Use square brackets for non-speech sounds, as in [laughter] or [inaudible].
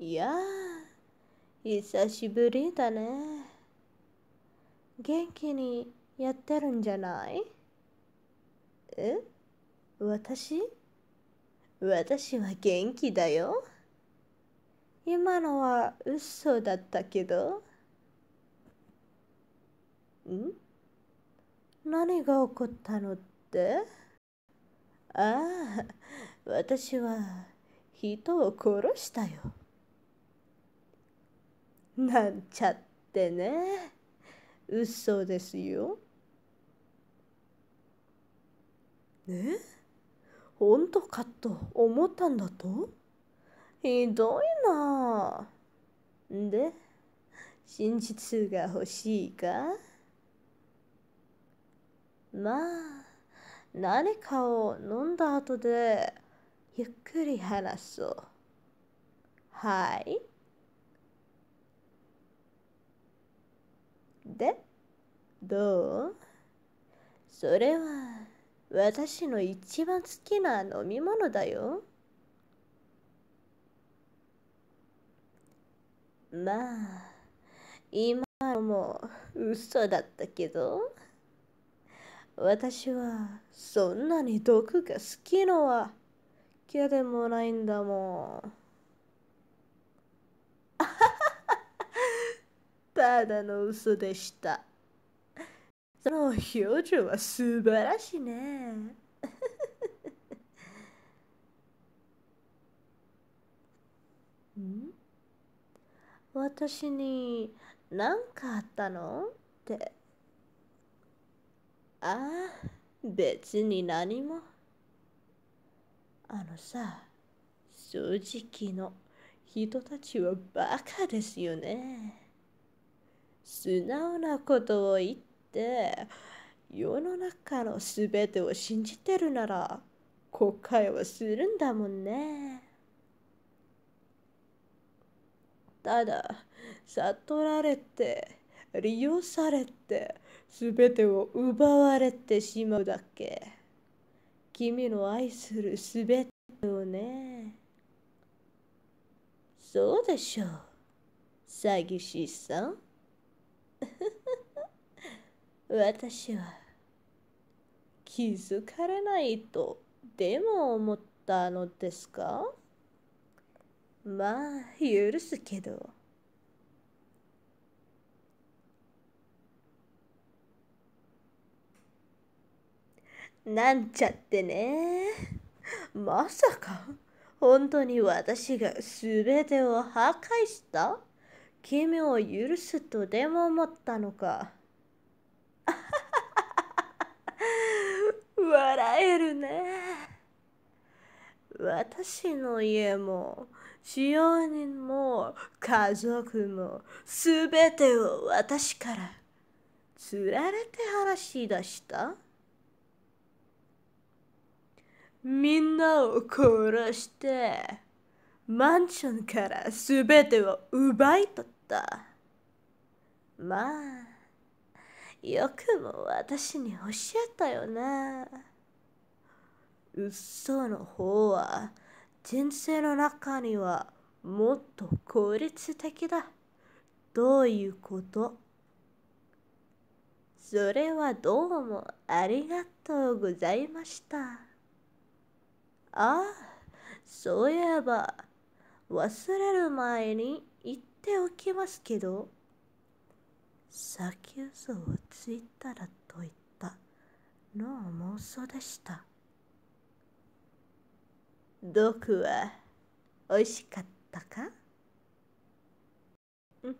いや久しぶりだね。元気にやってるんじゃないえ私私は元気だよ。今のは嘘だったけど。ん何が起こったのってああ、私は人を殺したよ。なんちゃってね嘘ですよ。ね本当かと思ったんだとひどいな。で真実が欲しいかまあ何かを飲んだ後でゆっくり話そう。はい。でどうそれは私の一番好きな飲み物だよ。まあ、今のも嘘だったけど、私はそんなに毒が好きのは嫌でもないんだもん。ただの嘘でした。その表情は素晴らしいね。[laughs] ん私に何かあったのってああ別に何もあのさ正直の人たちはバカですよね。素直なことを言って世の中の全てを信じてるなら後悔はするんだもんね。ただ悟られて利用されて全てを奪われてしまうだけ君の愛する全てをねそうでしょう詐欺師さん [laughs] 私は気づかれないとでも思ったのですかまあ許すけど。なんちゃってね。まさか、本当に私が全てを破壊した君を許すとでも思ったのか。笑えるね。私の家も使用人も家族もすべてを私からつられて話し出したみんなを殺してマンションからすべてを奪い取った。まあ、よくも私におっしゃったよな。嘘の方は、人生の中にはもっと効率的だ。どういうことそれはどうもありがとうございました。ああ、そういえば、忘れる前に言っっておきますけど先嘘をついたらといったのを妄想でした毒は美味しかったかうん